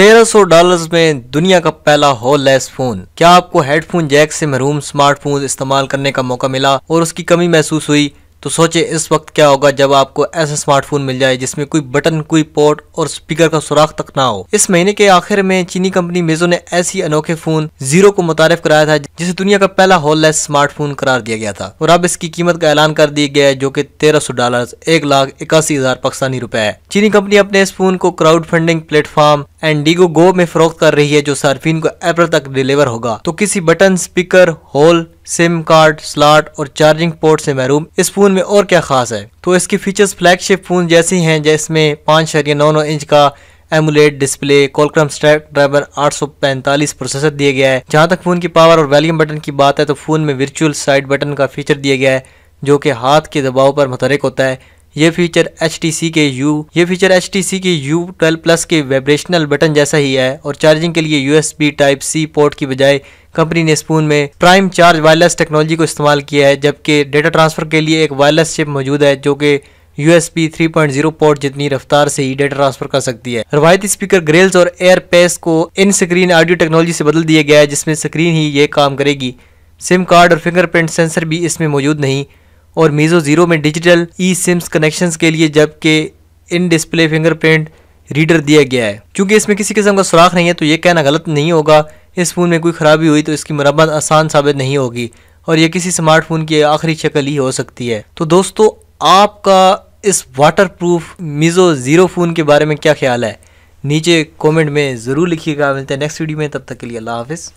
1300 dollars में दुनिया का पहला होललेस फोन क्या आपको हेडफोन जैक से महरूम स्मार्टफोन इस्तेमाल करने का मौका मिला और उसकी कमी महसूस हुई तो सोचे इस वक्त क्या होगा जब आपको ऐसा स्मार्टफोन मिल जाए जिसमें कोई बटन कोई पोर्ट और स्पीकर का सुराख तक ना हो इस महीने के आखिर में चीनी कंपनी मेजो ने ऐसी अनोखे फोन जीरो को मुतारफ कराया था जिसे दुनिया का पहला होललेस स्मार्टफोन करार दिया गया था और अब इसकी कीमत का ऐलान कर दिया गया है जो की तेरह सौ डॉलर एक लाख इक्यासी हजार पाकिस्तानी रुपए है चीनी कंपनी अपने इस फोन को crowd funding platform Indiegogo में फरोख्त कर रही है जो सार्फिन को अप्रैल तक डिलीवर होगा तो किसी button speaker hole SIM card slot और चार्जिंग पोर्ट से महरूम इस फोन में और क्या खास है तो इसके फीचर्स फ्लैगशिप फोन जैसी हैं जिसमें पाँच शरिया नौ नौ इंच का एमुलेट डिस्प्ले कोलक्रम स्ट्रैक ड्राइवर 845 प्रोसेसर दिया गया है जहाँ तक फ़ोन की पावर और वैल्यूम बटन की बात है तो फ़ोन में वर्चुअल साइड बटन का फीचर दिया गया है जो कि हाथ के दबाव पर मुतरक होता है ये फीचर एच के यू ये feature H K U twelve plus के वाइब्रेशनल बटन जैसा ही है और चार्जिंग के लिए बी टाइप सी पोर्ट की बजाय कंपनी ने स्पून में प्राइम चार्ज वायरलेस टेक्नोलॉजी को इस्तेमाल किया है जबकि डेटा ट्रांसफर के लिए एक वायरलेस चिप मौजूद है जो कि U S B three point zero port जितनी रफ्तार से ही डेटा ट्रांसफर कर सकती है रवायती स्पीकर ग्रेल्स और एयर पेस को इन स्क्रीन ऑडियो टेक्नोलॉजी से बदल दिया गया है जिसमें स्क्रीन ही ये काम करेगी सिम कार्ड और फिंगरप्रिंट सेंसर भी इसमें मौजूद नहीं और मीज़ो ज़ीरो में डिजिटल ई सिम्स कनेक्शन के लिए जबकि इन डिस्प्ले फिंगरप्रिंट रीडर दिया गया है क्योंकि इसमें किसी किस्म का सुराख नहीं है तो ये कहना गलत नहीं होगा इस फ़ोन में कोई ख़राबी हुई तो इसकी मरम्मत आसान साबित नहीं होगी और ये किसी स्मार्टफोन की आखिरी शक्ल ही हो सकती है तो दोस्तों आपका इस waterproof Meizu zero phone के बारे में क्या ख्याल है नीचे कमेंट में ज़रूर लिखिएगा मिलते हैं नेक्स्ट वीडियो में तब तक के लिए अल्लाह हाफिज़